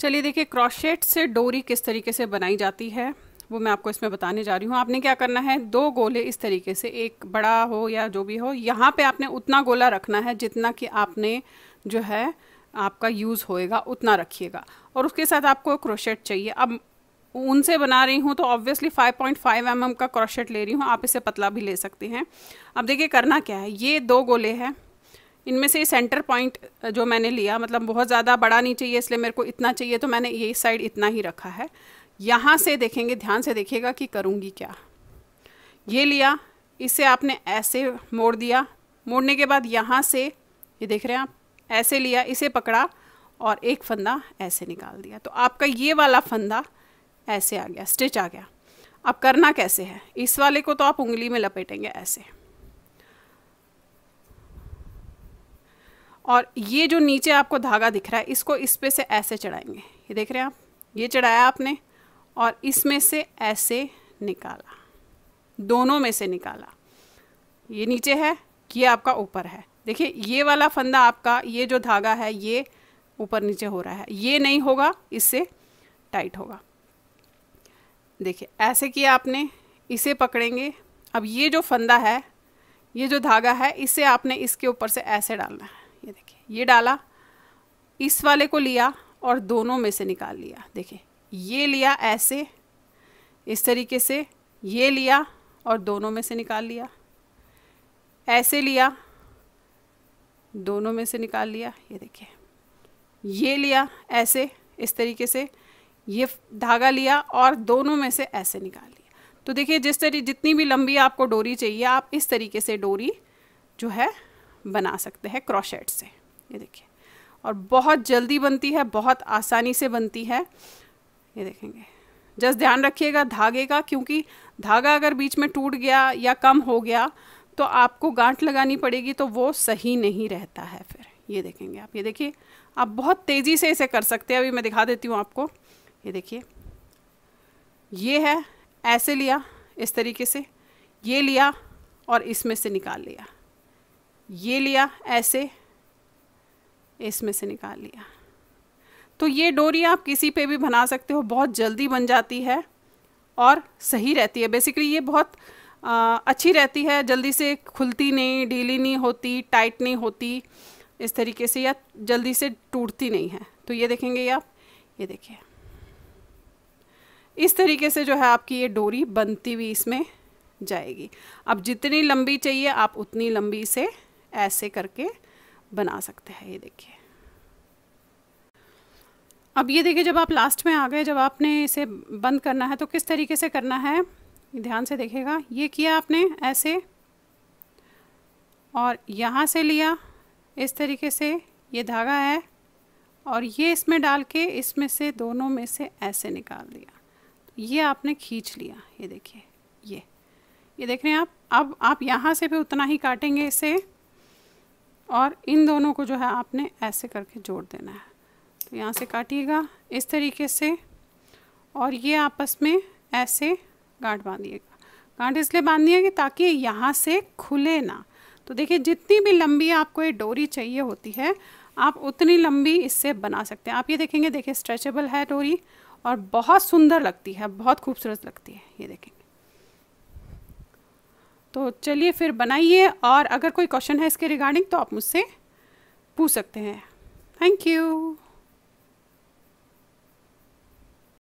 चलिए देखिए क्रॉशेट से डोरी किस तरीके से बनाई जाती है वो मैं आपको इसमें बताने जा रही हूँ आपने क्या करना है दो गोले इस तरीके से एक बड़ा हो या जो भी हो यहाँ पे आपने उतना गोला रखना है जितना कि आपने जो है आपका यूज़ होएगा उतना रखिएगा और उसके साथ आपको क्रोशेट चाहिए अब उनसे बना रही हूँ तो ऑब्वियसली 5.5 पॉइंट mm का क्रोशेट ले रही हूँ आप इसे पतला भी ले सकते हैं अब देखिए करना क्या है ये दो गोले हैं इनमें से सेंटर पॉइंट जो मैंने लिया मतलब बहुत ज़्यादा बड़ा नहीं चाहिए इसलिए मेरे को इतना चाहिए तो मैंने ये साइड इतना ही रखा है यहाँ से देखेंगे ध्यान से देखिएगा कि करूँगी क्या ये लिया इसे आपने ऐसे मोड़ दिया मोड़ने के बाद यहाँ से ये देख रहे हैं आप ऐसे लिया इसे पकड़ा और एक फंदा ऐसे निकाल दिया तो आपका ये वाला फंदा ऐसे आ गया स्टिच आ गया अब करना कैसे है इस वाले को तो आप उंगली में लपेटेंगे ऐसे और ये जो नीचे आपको धागा दिख रहा है इसको इस पे से ऐसे चढ़ाएंगे ये देख रहे हैं आप ये चढ़ाया आपने और इसमें से ऐसे निकाला दोनों में से निकाला ये नीचे है ये आपका ऊपर है देखिए ये वाला फंदा आपका ये जो धागा है ये ऊपर नीचे हो रहा है ये नहीं होगा इससे टाइट होगा देखिए ऐसे किया आपने इसे पकड़ेंगे अब ये जो फंदा है ये जो धागा है इसे आपने इसके ऊपर से ऐसे डालना है ये देखिए ये डाला इस वाले को लिया और दोनों में से निकाल लिया देखिए ये लिया ऐसे इस तरीके से ये लिया और दोनों में से निकाल लिया ऐसे लिया दोनों में से निकाल लिया ये देखिए ये लिया ऐसे इस तरीके से ये धागा लिया और दोनों में से ऐसे निकाल लिया तो देखिए जिस तरी जितनी भी लंबी आपको डोरी चाहिए आप इस तरीके से डोरी जो है बना सकते हैं क्रोशेट से ये देखिए और बहुत जल्दी बनती है बहुत आसानी से बनती है ये देखेंगे जस्ट ध्यान रखिएगा धागे का क्योंकि धागा अगर बीच में टूट गया या कम हो गया तो आपको गांठ लगानी पड़ेगी तो वो सही नहीं रहता है फिर ये देखेंगे आप ये देखिए आप बहुत तेज़ी से इसे कर सकते हैं अभी मैं दिखा देती हूँ आपको ये देखिए ये है ऐसे लिया इस तरीके से ये लिया और इसमें से निकाल लिया ये लिया ऐसे इसमें से निकाल लिया तो ये डोरी आप किसी पे भी बना सकते हो बहुत जल्दी बन जाती है और सही रहती है बेसिकली ये बहुत आ, अच्छी रहती है जल्दी से खुलती नहीं ढीली नहीं होती टाइट नहीं होती इस तरीके से या जल्दी से टूटती नहीं है तो ये देखेंगे ये आप ये देखिए इस तरीके से जो है आपकी ये डोरी बनती हुई इसमें जाएगी अब जितनी लंबी चाहिए आप उतनी लंबी से ऐसे करके बना सकते हैं ये देखिए अब ये देखिए जब आप लास्ट में आ गए जब आपने इसे बंद करना है तो किस तरीके से करना है ध्यान से देखेगा ये किया आपने ऐसे और यहाँ से लिया इस तरीके से ये धागा है और ये इसमें डाल के इसमें से दोनों में से ऐसे निकाल दिया ये आपने खींच लिया ये देखिए ये ये देख रहे हैं आप अब आप यहाँ से भी उतना ही काटेंगे इसे और इन दोनों को जो है आपने ऐसे करके जोड़ देना है तो यहाँ से काटिएगा इस तरीके से और ये आपस में ऐसे गांठ बांधिएगा गांठ इसलिए बांधनी कि ताकि यहाँ से खुले ना तो देखिए जितनी भी लंबी आपको ये डोरी चाहिए होती है आप उतनी लंबी इससे बना सकते हैं आप ये देखेंगे देखिए स्ट्रेचेबल है डोरी और बहुत सुंदर लगती है बहुत खूबसूरत लगती है ये देखेंगे तो चलिए फिर बनाइए और अगर कोई क्वेश्चन है इसके रिगार्डिंग तो आप मुझसे पूछ सकते हैं थैंक यू